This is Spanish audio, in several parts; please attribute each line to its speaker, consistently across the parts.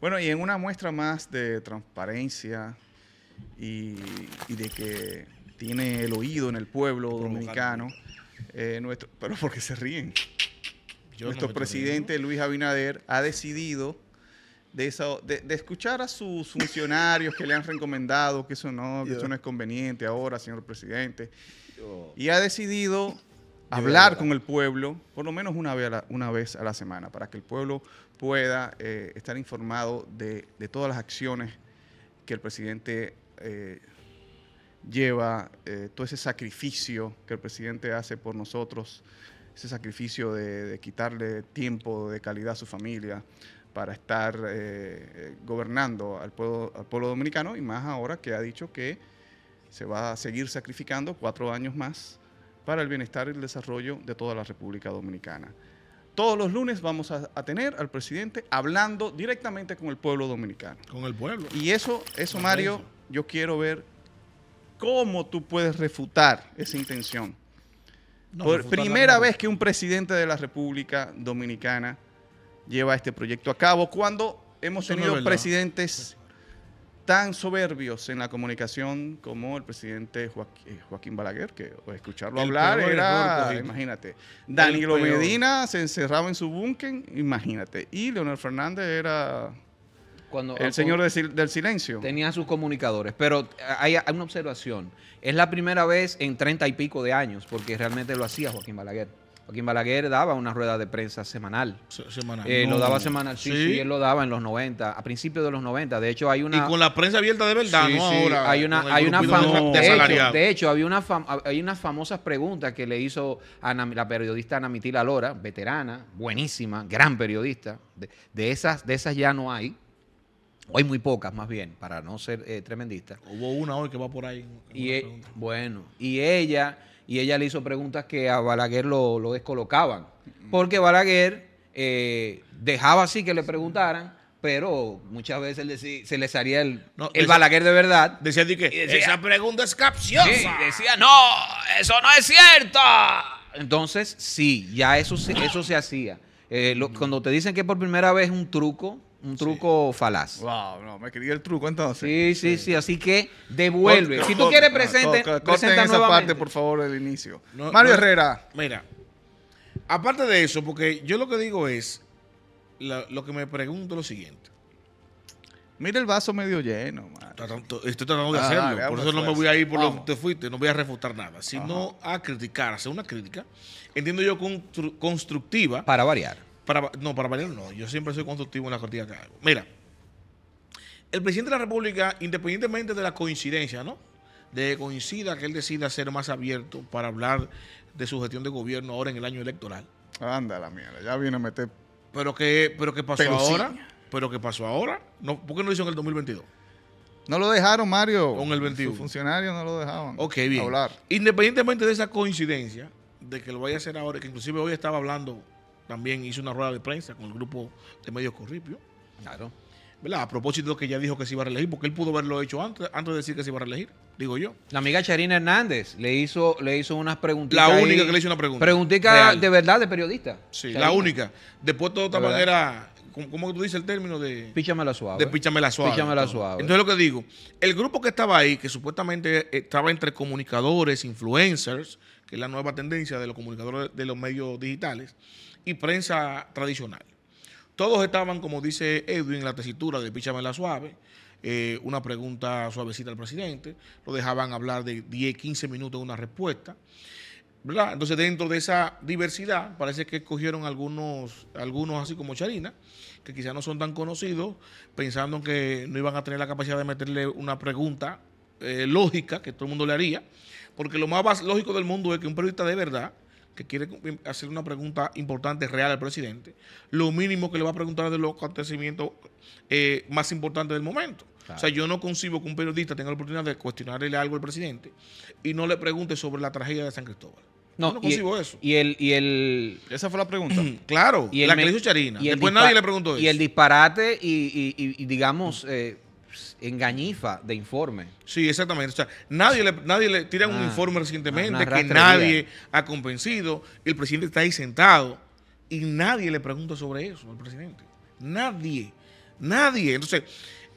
Speaker 1: Bueno, y en una muestra más de transparencia y, de que tiene el oído en el pueblo dominicano, eh, nuestro, pero porque se ríen.
Speaker 2: nuestro presidente
Speaker 1: Luis Abinader ha decidido de, esa, de, escuchar a sus funcionarios que le han recomendado que eso no, que eso no es conveniente ahora, señor presidente. Y ha decidido hablar con el pueblo por lo menos una vez a la semana para que el pueblo pueda eh, estar informado de, todas las acciones que el presidente eh, lleva, eh, todo ese sacrificio que el presidente hace por nosotros, ese sacrificio de, quitarle tiempo de calidad a su familia para estar gobernando al al pueblo dominicano y más ahora que ha dicho que se va a seguir sacrificando cuatro años más para el bienestar y el desarrollo de toda la República Dominicana todos los lunes vamos a, tener al presidente hablando directamente con el pueblo dominicano. Con el pueblo. Y eso, eso Mario, yo quiero ver cómo tú puedes refutar esa intención. Por primera vez que un presidente de la República Dominicana lleva este proyecto a cabo, cuando hemos tenido presidentes tan soberbios en la comunicación como el presidente eh, Joaquín, Balaguer, que escucharlo hablar era, imagínate, Danilo Medina se encerraba en su búnker, imagínate, y Leonel Fernández era
Speaker 3: cuando el señor del silencio. Tenía sus comunicadores, pero hay, una observación. Es la primera vez en treinta y pico de años, porque realmente lo hacía Joaquín Balaguer. Joaquín Balaguer daba una rueda de prensa semanal. semanal. Eh, lo daba semanal, sí, sí, él lo daba en los 90, a principios de los 90. De hecho, hay
Speaker 2: una... Y con la prensa abierta de verdad, ¿no? ahora, hay una, hay una famosa...
Speaker 3: De, hecho, había una hay unas famosas preguntas que le hizo la periodista Ana Mitila Lora, veterana, buenísima, gran periodista. De, esas, de esas ya no hay. O hay muy pocas, más bien, para no ser eh, tremendista. Hubo una hoy que va por ahí. Y e bueno, y ella y ella le hizo preguntas que a Balaguer lo, descolocaban. Porque Balaguer eh, dejaba así que le preguntaran, pero muchas veces se les haría el, el Balaguer de verdad. Decía, que, esa
Speaker 2: pregunta es capciosa. decía, no,
Speaker 3: eso no es cierto. Entonces, sí, ya eso, eso se hacía. Eh, cuando te dicen que por primera vez un truco, un truco falaz. Wow, no, me quería el truco entonces. Sí, sí, sí, así que
Speaker 1: devuelve. si tú quieres presente, presenta esa parte,
Speaker 2: por favor, del inicio. Mario Herrera. Mira, aparte de eso, porque yo lo que digo es, lo que me pregunto es lo siguiente. Mira el vaso medio lleno, Estoy tratando de ah, hacerlo, por eso no me voy a ir por lo que te fuiste, no voy a refutar nada, sino a criticar, hacer una crítica, entiendo yo, constructiva. Para variar no, para Valerio no. Yo siempre soy constructivo en la crítica que hago. Mira, el presidente de la República, independientemente de la coincidencia, ¿no? De coincida que él decida ser más abierto para hablar de su gestión de gobierno ahora en el año electoral. Anda la mierda, ya viene a meter. Pero qué pero que pasó ahora. Pero qué pasó ahora. No, ¿Por qué no lo hizo en el 2022? No lo dejaron, Mario. Con el 21. Sus funcionarios no lo dejaban. Ok, bien. Independientemente de esa coincidencia, de que lo vaya a hacer ahora, que inclusive hoy estaba hablando también hizo una rueda de prensa con el grupo de medios Corripio. Claro. A propósito de que ya dijo que se iba a reelegir, porque él pudo haberlo hecho antes, antes de decir que se iba a reelegir, digo yo. La amiga Charina Hernández le
Speaker 3: hizo, le hizo unas preguntitas. La única que le hizo una pregunta. Preguntica de
Speaker 2: verdad de periodista. Sí, la única. Después de otra manera, ¿cómo, tú dices el término de. la suave. De píchamela suave. Píchame suave. Entonces lo que digo, el grupo que estaba ahí, que supuestamente estaba entre comunicadores, influencers, que es la nueva tendencia de los comunicadores de los medios digitales, y prensa tradicional. Todos estaban, como dice Edwin, en la tesitura de Píchame la Suave, eh, una pregunta suavecita al presidente, lo dejaban hablar de 10, 15 minutos una respuesta. Entonces, dentro de esa diversidad, parece que escogieron algunos, algunos así como Charina, que quizás no son tan conocidos, pensando que no iban a tener la capacidad de meterle una pregunta eh, lógica que todo el mundo le haría. Porque lo más lógico del mundo es que un periodista de verdad que quiere hacer una pregunta importante, real al presidente, lo mínimo que le va a preguntar es de los acontecimientos eh, más importantes del momento. O sea, yo no concibo que un periodista tenga la oportunidad de cuestionarle algo al presidente y no le pregunte sobre la tragedia de San Cristóbal. No, no concibo
Speaker 3: eso. Y el, y el... Esa fue la pregunta. claro, y la que le hizo Charina. Y Después nadie le preguntó eso. Y el disparate y, y digamos... Mm. Eh,
Speaker 2: engañifa de informe. Sí, exactamente. O sea, nadie le, nadie le tira un informe recientemente que nadie ha convencido. El presidente está ahí sentado y nadie le pregunta sobre eso al presidente. Nadie. Nadie. Entonces,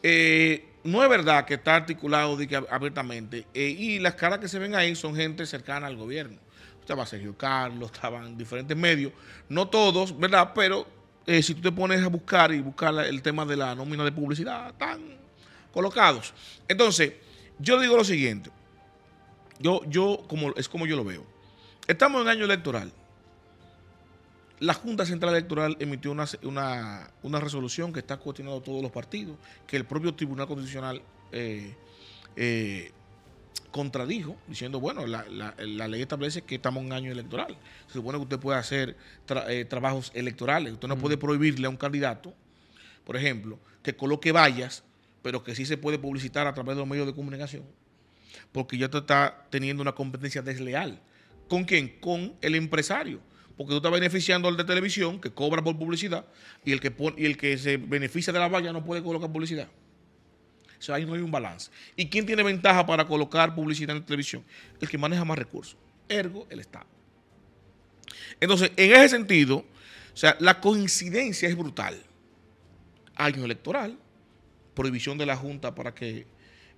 Speaker 2: eh, no es verdad que está articulado de que, abiertamente. Eh, y las caras que se ven ahí son gente cercana al gobierno. Estaba Sergio Carlos, estaban diferentes medios. No todos, ¿verdad? Pero eh, si tú te pones a buscar y buscar el tema de la nómina de publicidad, tan colocados. Entonces, yo digo lo siguiente. Yo, yo como, es como yo lo veo. Estamos en año electoral. La Junta Central Electoral emitió una, resolución que está cuestionando todos los partidos, que el propio Tribunal Constitucional eh, eh, contradijo, diciendo, bueno, la, ley establece que estamos en año electoral. Se supone que usted puede hacer eh, trabajos electorales. Usted no puede prohibirle a un candidato, por ejemplo, que coloque vallas pero que sí se puede publicitar a través de los medios de comunicación, porque ya te está teniendo una competencia desleal. ¿Con quién? Con el empresario. Porque tú estás beneficiando al de televisión que cobra por publicidad y el que, el que se beneficia de la valla no puede colocar publicidad. O sea, ahí no hay un balance. ¿Y quién tiene ventaja para colocar publicidad en televisión? El que maneja más recursos. Ergo, el Estado. Entonces, en ese sentido, o sea, la coincidencia es brutal. Año electoral, prohibición de la Junta para que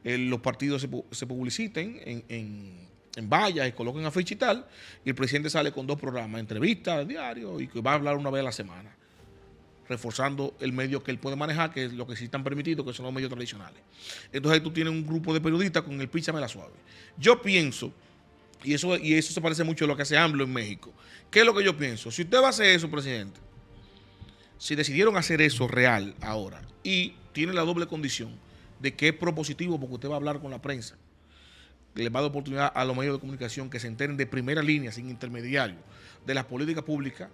Speaker 2: eh, los partidos se, publiciten en, vallas y coloquen a y tal, y el presidente sale con dos programas, entrevistas, diario, y que va a hablar una vez a la semana, reforzando el medio que él puede manejar, que es lo que sí están permitidos, que son los medios tradicionales. Entonces ahí tú tienes un grupo de periodistas con el píchame la suave. Yo pienso... Y eso, y eso se parece mucho a lo que hace AMLO en México. ¿Qué es lo que yo pienso? Si usted va a hacer eso, presidente, si decidieron hacer eso real ahora y tiene la doble condición de que es propositivo porque usted va a hablar con la prensa, le va a dar oportunidad a los medios de comunicación que se enteren de primera línea, sin intermediario, de las políticas públicas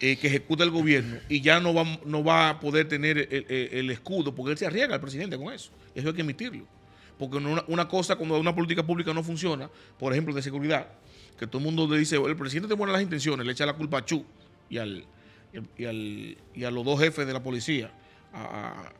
Speaker 2: eh, que ejecuta el gobierno y ya no va, no va a poder tener el, escudo porque él se arriesga al presidente con eso. Eso hay que emitirlo. Porque una, cosa, cuando una política pública no funciona, por ejemplo, de seguridad, que todo el mundo le dice, el presidente te buenas las intenciones, le echa la culpa a Chu y, y, al, y a los dos jefes de la policía, a,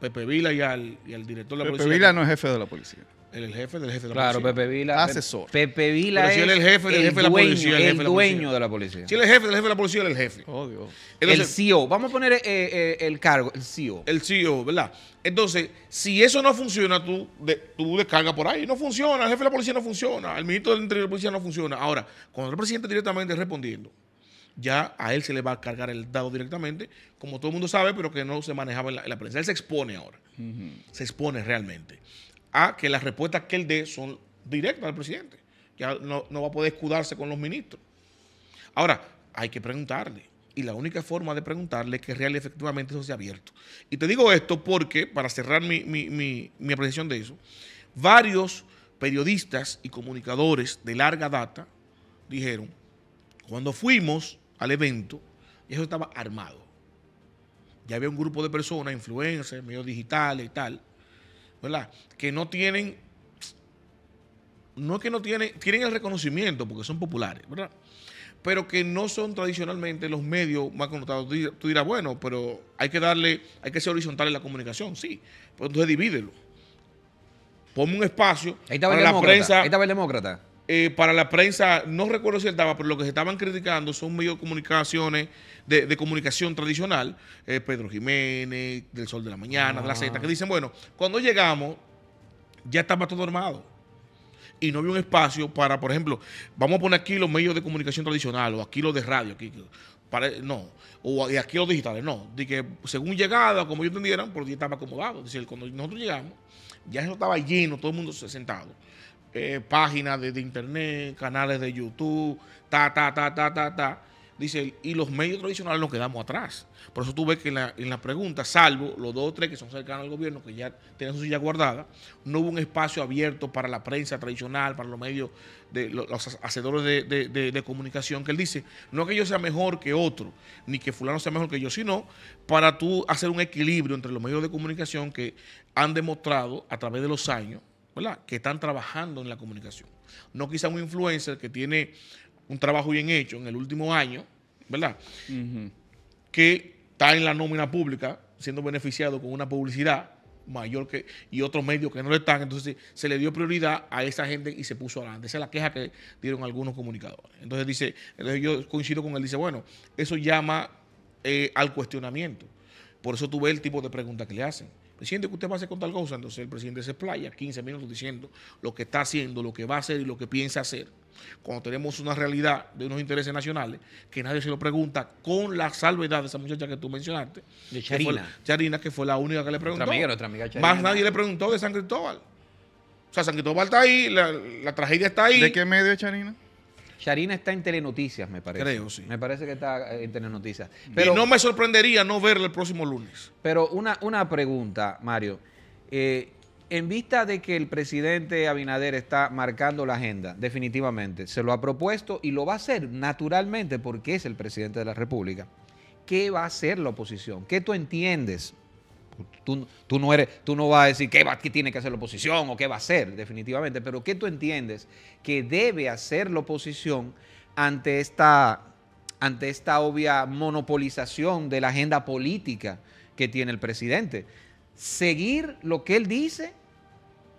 Speaker 2: Pepe Vila y al, director de la policía. Pepe Vila no es
Speaker 3: jefe de la policía.
Speaker 2: Él es el jefe del jefe de la policía. Claro, Pepe Vila. Asesor. Pepe Vila es si él es el jefe del jefe de la policía. El, dueño de la policía. Si él es el jefe del jefe de la policía, él es el jefe. Oh, el CEO. Vamos a poner eh, eh, el cargo, el CEO. El CEO, ¿verdad? Entonces, si eso no funciona, tú, tú descargas por ahí. No funciona, el jefe de la policía no funciona, el ministro del Interior de la policía no funciona. Ahora, cuando el presidente directamente respondiendo, ya a él se le va a cargar el dado directamente, como todo el mundo sabe, pero que no se manejaba en la, prensa. Él se expone ahora, se expone realmente a que las respuestas que él dé son directas al presidente. Ya no, va a poder escudarse con los ministros. Ahora, hay que preguntarle. Y la única forma de preguntarle es que realmente efectivamente eso sea abierto. Y te digo esto porque, para cerrar mi, mi apreciación de eso, varios periodistas y comunicadores de larga data dijeron, cuando fuimos al evento, y eso estaba armado. Ya había un grupo de personas, influencers, medios digitales y tal, ¿verdad? Que no tienen, no es que no tienen, tienen el reconocimiento porque son populares, ¿verdad? Pero que no son tradicionalmente los medios más connotados. Tú dirás, bueno, pero hay que darle, hay que ser horizontal en la comunicación, sí, pero entonces divídelo. Ponme un espacio estaba para el la demócrata. prensa. Ahí estaba el demócrata. Eh, para la prensa, no recuerdo si estaba, pero lo que se estaban criticando son medios de comunicaciones, de, comunicación tradicional, eh, Pedro Jiménez, del Sol de la Mañana, de la Z, que ah. dicen, bueno, cuando llegamos, ya estaba todo armado. Y no había un espacio para, por ejemplo, vamos a poner aquí los medios de comunicación tradicional o aquí los de radio, aquí, no, o aquí los digitales, no. De que según llegada, como yo entendieran, porque ya estaba acomodado. Es decir, cuando nosotros llegamos, ya eso estaba lleno, todo el mundo sentado. Eh, páginas de, internet, canales de YouTube, ta, ta, ta, ta, ta, ta. Dice, y los medios tradicionales nos quedamos atrás. Por eso tú ves que en la, pregunta, salvo los dos o tres que son cercanos al gobierno, que ya tienen su silla guardada, no hubo un espacio abierto para la prensa tradicional, para los medios, de, los hacedores de, comunicación, que él dice, no que yo sea mejor que otro, ni que fulano sea mejor que yo, sino para tú hacer un equilibrio entre los medios de comunicación que han demostrado a través de los años que están trabajando en la comunicación. No quizá un influencer que tiene un trabajo bien hecho en el último año, ¿verdad? Que está en la nómina pública siendo beneficiado con una publicidad mayor que y otros medios que no le están, entonces se le dio prioridad a esa gente y se puso adelante. Esa es la queja que dieron algunos comunicadores. Entonces dice, yo coincido con él, dice, bueno, eso llama eh, al cuestionamiento. Por eso tú ves el tipo de preguntas que le hacen. Presidente, que usted va a hacer con tal cosa? Entonces el presidente se playa 15 minutos diciendo lo que está haciendo, lo que va a hacer y lo que piensa hacer. Cuando tenemos una realidad de unos intereses nacionales que nadie se lo pregunta con la salvedad de esa muchacha que tú mencionaste. De Charina. Que fue, Charina, que fue la única que le preguntó. Otra amiga, otra Más nadie le preguntó de San Cristóbal. O sea, San Cristóbal está ahí, la, la tragedia está ahí. ¿De qué medio
Speaker 3: Charina? Charina está en Telenoticias, me parece. Creo, sí. Me parece que está eh, en Telenoticias. y no me sorprendería no verla el próximo lunes. Pero una, una pregunta, Mario. Eh, en vista de que el presidente Abinader está marcando la agenda, definitivamente, se lo ha propuesto y lo va a hacer naturalmente porque es el presidente de la República. ¿Qué va a hacer la oposición? ¿Qué tú entiendes Tú, no eres, tú no vas a decir qué, va, tiene que hacer la oposición o qué va a hacer, definitivamente, pero ¿qué tú entiendes que debe hacer la oposición ante esta, ante esta obvia monopolización de la agenda política que tiene el presidente? ¿Seguir lo que él dice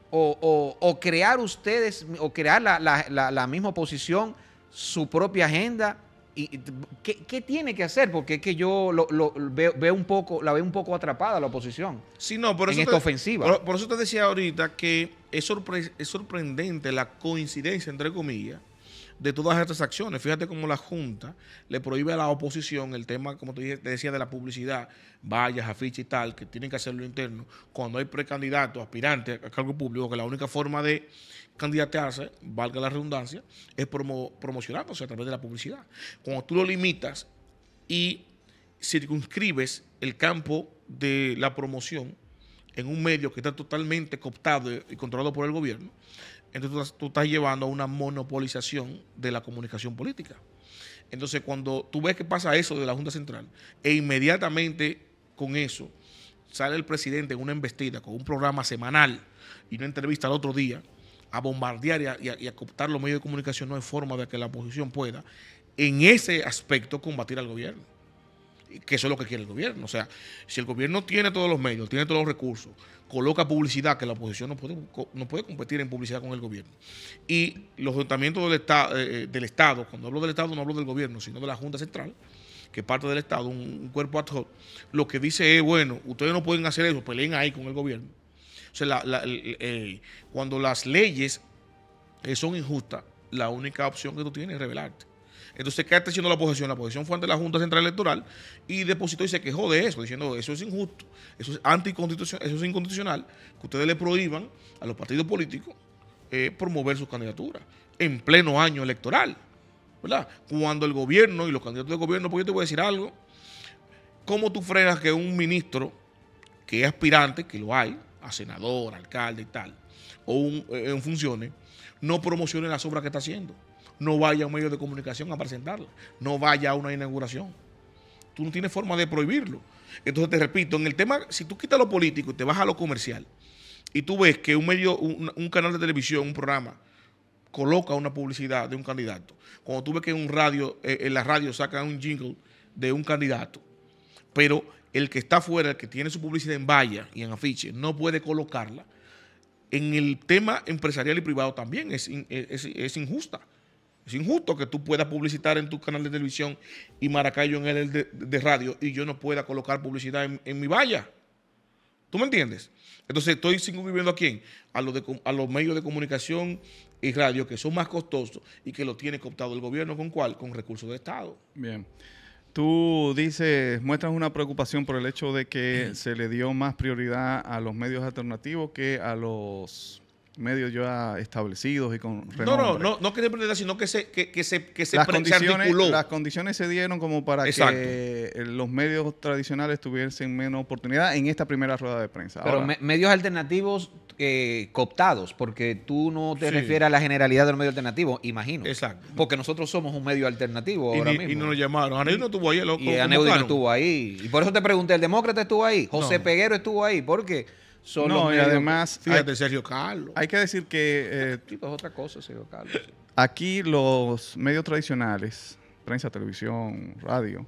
Speaker 3: o, crear ustedes, o crear la, la misma oposición, su propia agenda? y, ¿qué, tiene que hacer? Porque es que yo lo, veo, un poco, la veo un poco atrapada la oposición sí, no, por eso en esta ofensiva. Por,
Speaker 2: eso te decía ahorita que es sorprendente la coincidencia, entre comillas, de todas estas acciones. Fíjate cómo la Junta le prohíbe a la oposición el tema, como te, dije, te decía, de la publicidad, vallas, afiches y tal, que tienen que hacerlo interno, cuando hay precandidatos, aspirantes a cargo público, que la única forma de candidatearse, valga la redundancia, es promo a través de la publicidad. Cuando tú lo limitas y circunscribes el campo de la promoción en un medio que está totalmente cooptado y controlado por el gobierno, entonces tú estás llevando a una monopolización de la comunicación política. Entonces, cuando tú ves que pasa eso de la Junta Central, e inmediatamente con eso sale el presidente en una embestida, con un programa semanal y una entrevista al otro día, a bombardear y a, cooptar los medios de comunicación, no hay forma de que la oposición pueda, en ese aspecto, combatir al gobierno que eso es lo que quiere el gobierno. O sea, si el gobierno tiene todos los medios, tiene todos los recursos, coloca publicidad, que la oposición no puede, no puede competir en publicidad con el gobierno. Y los ayuntamientos eh, eh, del, Estado, cuando hablo del Estado no hablo del gobierno, sino de la Junta Central, que parte del Estado, un, cuerpo ad hoc, lo que dice es, bueno, ustedes no pueden hacer eso, peleen ahí con el gobierno. O sea, cuando las leyes eh, son injustas, la única opción que tú tienes es rebelarte. Entonces, ¿qué está haciendo la oposición? La oposición fue ante la Junta Central Electoral y depositó y se quejó de eso, diciendo eso es injusto, eso es anticonstitucional, eso es inconstitucional, que ustedes le prohíban a los partidos políticos eh, promover sus candidaturas en pleno año electoral. ¿Verdad? Cuando el gobierno y los candidatos de gobierno, porque yo te voy a decir algo, ¿cómo tú frenas que un ministro que es aspirante, que lo hay, a senador, alcalde y tal, o eh, en funciones, no promocione las obras que está haciendo? no vaya a un medio de comunicación a presentarla, no vaya a una inauguración. Tú no tienes forma de prohibirlo. Entonces te repito, en el tema, si tú quitas lo político y te vas a lo comercial, y tú ves que un medio, un, canal de televisión, un programa, coloca una publicidad de un candidato, cuando tú ves que en un radio, eh, en la radio saca un jingle de un candidato, pero el que está afuera, el que tiene su publicidad en valla y en afiche, no puede colocarla. En el tema empresarial y privado también es injusta. Es injusto que tú puedas publicitar en tu canal de televisión y Maracayo en el de, radio y yo no pueda colocar publicidad en, mi valla. ¿Tú me entiendes? Entonces estoy viviendo a quién? A, a los medios de comunicación y radio que son más costosos y que lo tiene cooptado el gobierno. ¿Con cuál? Con recursos de Estado.
Speaker 1: Bien. Tú dices, muestras una preocupación por el hecho de que se le dio más prioridad a los medios alternativos que a los medios ya establecidos y con No, no,
Speaker 2: no, no que se sino que se, que, se, que se, las condiciones, Las
Speaker 1: condiciones se dieron como para que los medios tradicionales tuviesen menos oportunidad en esta primera rueda de prensa. Pero
Speaker 2: medios
Speaker 3: alternativos eh, cooptados, porque tú no te refieres a la generalidad de los medios alternativos, imagino. Exacto. Porque nosotros somos un medio alternativo y, ahora mismo. Y nos llamaron. Aneudi no estuvo ahí, loco. Y Aneudi no estuvo ahí. Y por eso te pregunté, ¿el demócrata estuvo ahí? ¿José Peguero estuvo ahí? ¿Por qué? no, y eh, además. Fíjate, hay, Sergio Carlos. Hay que decir que. Eh, este es otra cosa, Sergio Carlos.
Speaker 1: Aquí los medios tradicionales, prensa, televisión, radio,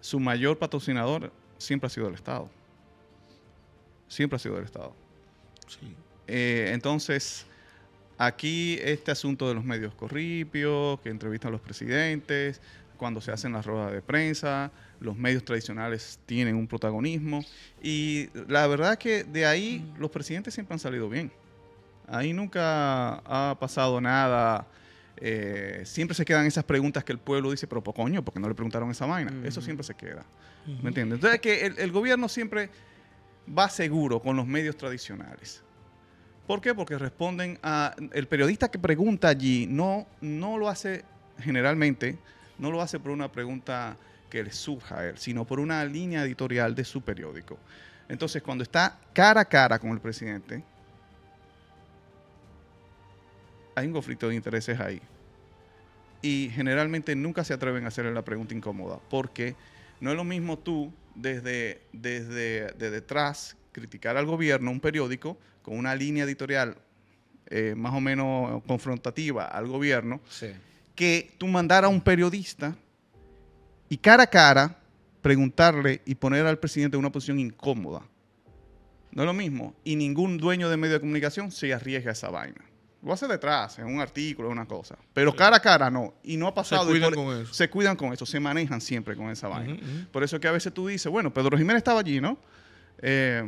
Speaker 1: su mayor patrocinador siempre ha sido el Estado. Siempre ha sido el Estado. Eh, entonces, aquí este asunto de los medios corripios, que entrevistan a los presidentes, cuando se hacen las ruedas de prensa, los medios tradicionales tienen un protagonismo y la verdad que de ahí mm. los presidentes siempre han salido bien. Ahí nunca ha pasado nada. Eh, siempre se quedan esas preguntas que el pueblo dice, pero coño, porque no le preguntaron esa vaina. Mm. Eso siempre se queda. ¿Me entiendes? Entonces, que el, gobierno siempre va seguro con los medios tradicionales. ¿Por qué? Porque responden a. El periodista que pregunta allí no, no lo hace generalmente no lo hace por una pregunta que le surja a él, sino por una línea editorial de su periódico. Entonces, cuando está cara a cara con el presidente, hay un conflicto de intereses ahí. Y generalmente nunca se atreven a hacerle la pregunta incómoda, porque no es lo mismo tú desde, desde, detrás criticar al gobierno, un periódico, con una línea editorial eh, más o menos confrontativa al gobierno, que tú mandar a un periodista y cara a cara preguntarle y poner al presidente en una posición incómoda. No es lo mismo. Y ningún dueño de medio de comunicación se arriesga a esa vaina. Lo hace detrás, en un artículo, en una cosa. Pero cara a cara no. Y no ha pasado. Se cuidan, con eso. se cuidan con eso. Se manejan siempre con esa vaina. Por eso que a veces tú dices, bueno, Pedro Jiménez estaba allí, ¿no? Eh,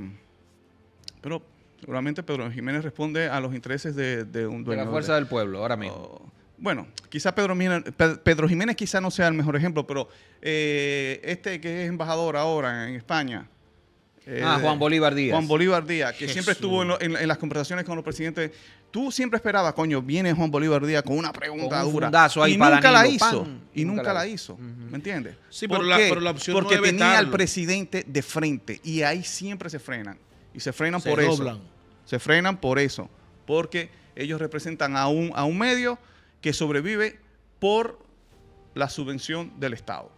Speaker 1: pero seguramente Pedro Jiménez responde a los intereses de, un dueño. De la fuerza del
Speaker 3: pueblo, ahora mismo. Oh
Speaker 1: bueno, quizá Pedro Jiménez, Pedro Jiménez quizá no sea el mejor ejemplo, pero eh, este que es embajador ahora en España. Eh, ah, Juan Bolívar Díaz. Juan Bolívar Díaz, que siempre estuvo en, las conversaciones con los presidentes. Tú siempre esperabas, coño, viene Juan Bolívar Díaz con una pregunta dura. y, nunca la hizo, y nunca, la hizo. ¿Me entiendes? Sí, pero, la, pero la, opción Porque tenía al presidente de frente y ahí siempre se frenan. Y se frenan por eso. Se frenan por eso. Porque ellos representan a un, a un medio que sobrevive por la subvención del Estado.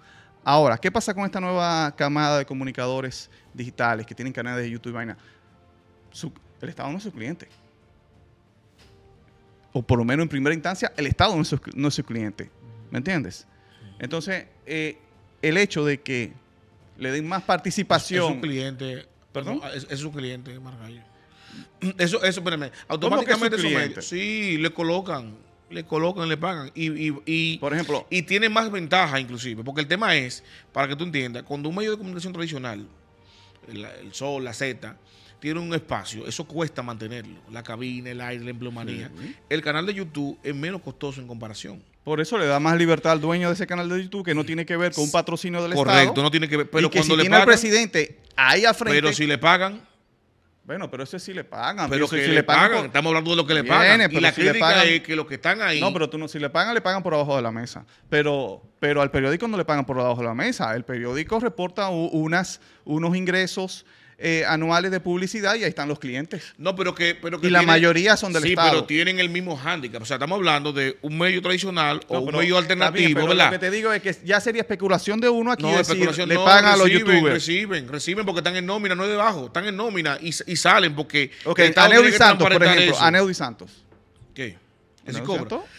Speaker 1: Ahora, ¿qué pasa con esta nueva camada de comunicadores digitales que tienen canales de YouTube y vaina? el Estado no es su cliente. O por lo menos en primera instancia, el Estado no es su, cliente. ¿Me entiendes? Entonces, eh, el hecho de que le
Speaker 2: den más participación. Es, su cliente. ¿Perdón? Es, su cliente, Margallo. Eso, eso, espérame. Automáticamente ¿Cómo es su cliente? sí, le colocan le colocan, le pagan. Y, y, y, Por ejemplo. Y tiene más ventaja, inclusive. Porque el tema es, para que tú entiendas, cuando un medio de comunicación tradicional, el, Sol, la Z, tiene un espacio, eso cuesta mantenerlo. La cabina, el aire, la empleomanía. El canal de YouTube es menos costoso en comparación.
Speaker 1: Por eso le da más libertad al dueño de ese canal de YouTube que no tiene que ver con un patrocinio del Estado. Correcto, no tiene que ver. Pero el cuando le pagan, presidente ahí a Pero si
Speaker 2: le pagan.
Speaker 1: Bueno, pero ese sí le pagan. Pero le pagan. Estamos
Speaker 2: hablando de lo que le pagan. y la que
Speaker 1: que están ahí. No, pero tú no, si le pagan, le pagan por abajo de la mesa. Pero, pero al periódico no le pagan por abajo de la mesa. El periódico reporta unos ingresos eh, anuales de publicidad y ahí están los clientes.
Speaker 2: No, pero que... Pero que y la mayoría son del Estado. Sí, pero tienen el mismo hándicap. O sea, estamos hablando de un medio tradicional o un medio alternativo, ¿verdad? Lo que
Speaker 1: te digo es que ya sería especulación de uno aquí no, decir, especulación, le pagan a los youtubers.
Speaker 2: Reciben, reciben porque están en nómina, no es debajo. Están en nómina y, salen porque... Ok, Aneudi Santos, por ejemplo. y Santos. ¿Qué?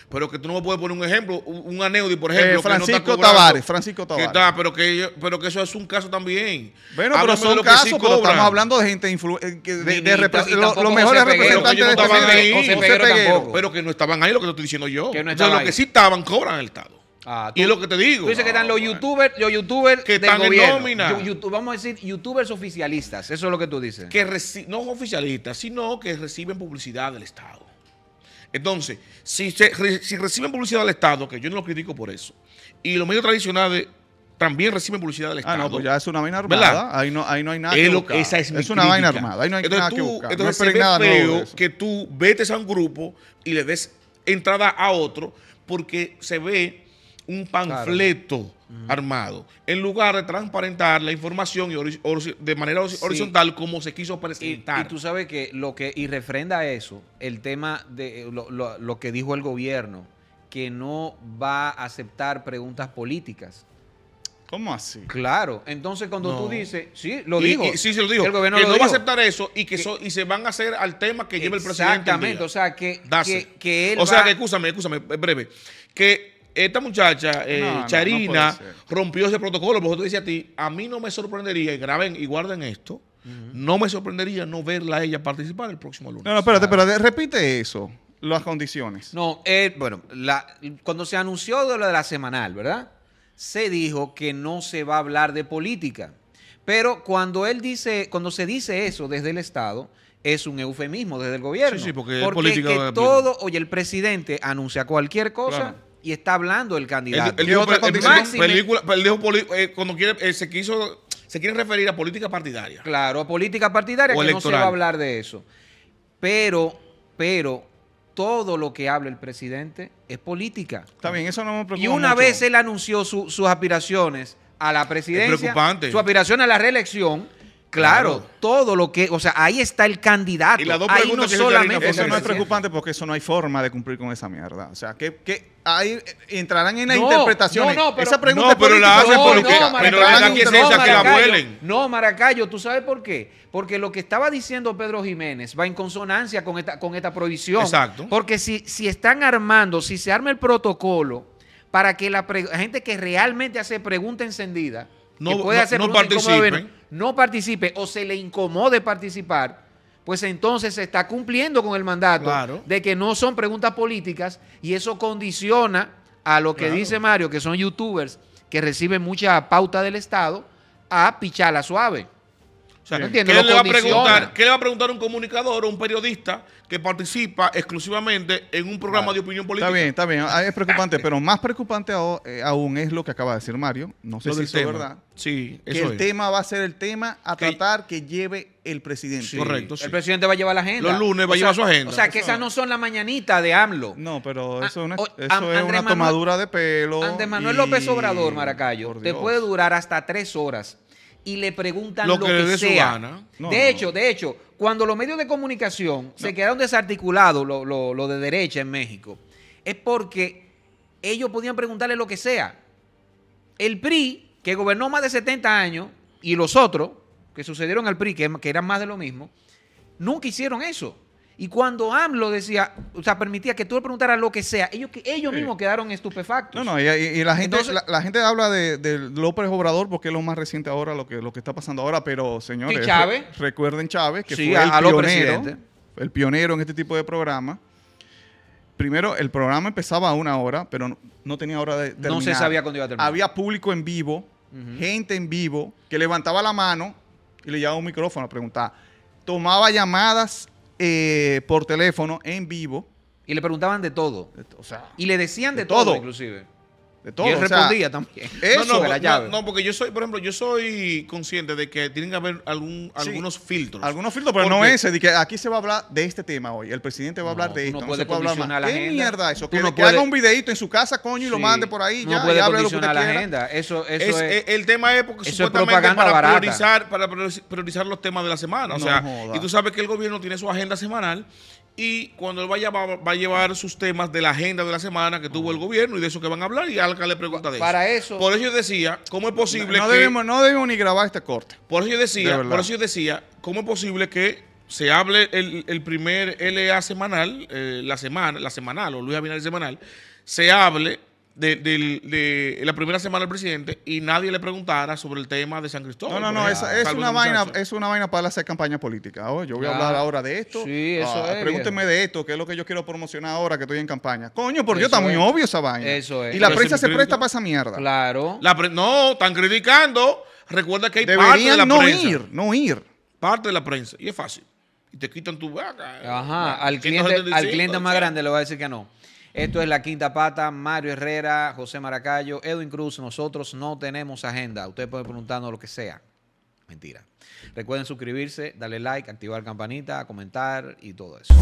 Speaker 2: Pero que tú no me puedes poner un ejemplo, un, un por eh, ejemplo. Francisco Tavares, Francisco Tavares. pero, que, pero que eso es un caso también. Bueno, pero son casos, estamos hablando
Speaker 1: de gente eh, de, los mejores representantes de este ahí,
Speaker 2: Pero que no estaban ahí, lo que estoy diciendo yo. Que no los que sí estaban cobran el Estado. Ah, y es lo que te digo. Tú que están los ah. youtubers, que están en nómina. vamos a decir youtubers oficialistas, eso es lo que tú dices. Que no oficialistas, sino que reciben publicidad del Estado. Entonces, si, reciben publicidad del Estado, que yo no lo critico por eso, y los medios tradicionales también reciben publicidad del Estado. Ah, no, pues ya es
Speaker 1: una vaina armada.
Speaker 2: Ahí no, ahí no hay nada es que buscar. Esa es, mi es una vaina armada. Ahí no hay nada que buscar. Entonces no se que tú vete a un grupo y le des entrada a otro porque se ve un panfleto armado, en lugar de transparentar la información y de manera horizontal como se quiso presentar. Y, tú sabes que lo que, y
Speaker 3: refrenda eso, el tema de lo, que dijo el gobierno, que no va a aceptar preguntas políticas. ¿Cómo así? Claro. Entonces, cuando tú dices, sí, lo dijo. Y, sí, se lo dijo. El que no va a aceptar
Speaker 2: eso y que, y se van a hacer al tema que lleva el presidente. Exactamente. O sea, que, que, que, él. O sea, que, escúchame, escúchame, breve. Que esta muchacha, eh, Charina, rompió ese protocolo. Porque yo te a ti, a mí no me sorprendería, y graben y guarden esto, no me sorprendería no verla a ella participar el próximo lunes. No, no, espérate, espérate,
Speaker 1: repite eso,
Speaker 3: las condiciones.
Speaker 2: No, eh, bueno, cuando se
Speaker 3: anunció de lo de la semanal, ¿verdad? Se dijo que no se va a hablar de política. Pero cuando él dice, cuando se dice eso desde el Estado, es un eufemismo desde el gobierno. Sí, sí, porque, es que todo, oye, el presidente anuncia cualquier cosa y está
Speaker 2: hablando el candidato. El dijo, cuando quiere, eh, se quiso, se quiere referir a política partidaria. Claro, a política partidaria, que no se va a hablar
Speaker 3: de eso. Pero, pero, todo lo que habla el presidente es política. Está bien,
Speaker 1: eso no me preocupa. Y una vez
Speaker 3: él anunció sus aspiraciones a la presidencia, su aspiración a la reelección, Claro, todo lo que, o sea, ahí está el candidato. Y las solamente Eso no es preocupante
Speaker 1: porque eso no hay forma de cumplir con esa mierda. O sea, que, que
Speaker 3: ahí entrarán en la interpretación. No, no, pero, esa pregunta no, pero la hacen porque pero la que es esa que la vuelen. No, Maracayo, ¿tú sabes por qué? Porque lo que estaba diciendo Pedro Jiménez va en consonancia con esta, con esta prohibición. Exacto. Porque si, si están armando, si se arma el protocolo para que la, la gente que realmente hace pregunta encendida no, puede hacer no, participe. no participe o se le incomode participar, pues entonces se está cumpliendo con el mandato de que no son preguntas políticas y eso condiciona a lo que dice Mario, que son youtubers que reciben mucha pauta del Estado, a picharla suave. ¿qué, le va a preguntar,
Speaker 2: ¿Qué va a preguntar un comunicador o un periodista que participa exclusivamente en un programa de opinión política? Está bien, está
Speaker 1: bien. Ah, es preocupante, pero más preocupante eh, aún es lo que acaba de decir Mario. No sé si es verdad. Sí, que el tema va a ser el tema a tratar que lleve el presidente. correcto. El
Speaker 3: presidente va a llevar la agenda. Los lunes va a llevar su agenda. O sea, que esas no son la mañanita de AMLO. No, pero ah, eso, no. es una tomadura de pelo. Andrés Manuel López Obrador, Maracayo, te puede durar hasta tres horas y le preguntan lo, que, sea. de hecho, de hecho, cuando los medios de comunicación se quedaron desarticulados, lo, de derecha en México, es porque ellos podían preguntarle lo que sea. El PRI, que gobernó más de 70 años, y los otros, que sucedieron al PRI, que, que eran más de lo mismo, nunca hicieron eso. Y cuando AMLO decía, o sea, permitía que tú le preguntaras lo que sea, ellos, ellos mismos quedaron estupefactos. No, no, y, la, gente, la,
Speaker 1: gente habla de, López Obrador porque es lo más reciente ahora, lo que, está pasando ahora, pero señores, recuerden Chávez, que fue el pionero, el pionero en este tipo de programa primero, el programa empezaba a una hora, pero no, tenía hora de terminar. No se sabía cuándo iba a terminar. Había público en vivo, gente en vivo, que levantaba la mano y le llevaba un micrófono a preguntar. Tomaba llamadas eh, por teléfono en vivo. Y le preguntaban de todo.
Speaker 3: y le decían
Speaker 2: de, todo,
Speaker 1: inclusive. De todo. Y él o sea, respondía también. Eso, no, no, la llave. no,
Speaker 2: porque yo soy, por ejemplo, yo soy consciente de que tienen que haber algún, sí, algunos filtros. Algunos filtros, pero no ese, de
Speaker 1: que aquí se va a hablar de este tema hoy. El presidente va a hablar no, de esto. No, puede se puede hablar más. ¿Qué agenda? mierda eso? Que, que, haga un videito en su casa, coño, y sí, lo mande por ahí. No ya, puede y hable lo que usted la agenda. Eso, eso es, es,
Speaker 2: el tema es porque supuestamente es para priorizar, para priorizar los temas de la semana. O sea, y tú sabes que el gobierno tiene su agenda semanal y cuando él vaya va, a llevar sus temas de la agenda de la semana que tuvo el gobierno y de eso que van a hablar y Alca le pregunta de eso. Para eso. Por eso yo decía, ¿cómo es posible no, que debemos, no debemos ni grabar esta corte. Por eso yo decía, por eso yo decía, ¿cómo es posible que se hable el, primer LA semanal, eh, la semana, la semanal o Luis Abinader semanal, se hable de, la primera semana del presidente y nadie le preguntara sobre el tema de San Cristóbal. No, no, no, es, una vaina,
Speaker 1: es una vaina para hacer campaña política. Oh, yo voy a hablar ahora de esto. Ah, pregúntenme de esto, que es lo que yo quiero promocionar ahora que estoy en campaña. Coño, porque está muy obvio esa vaina. Eso Y la prensa se presta para esa mierda.
Speaker 2: Claro. La no, están criticando. Recuerda que hay parte de la no ir, no ir. Parte de la prensa. Y es fácil. Y te quitan tu vaca. Ajá, al cliente, al cliente más grande
Speaker 3: le va a decir que no. Esto es La Quinta Pata, Mario Herrera, José Maracayo, Edwin Cruz. Nosotros no tenemos agenda. ustedes pueden preguntarnos lo que sea. Mentira. Recuerden suscribirse, darle like, activar campanita, comentar y todo eso.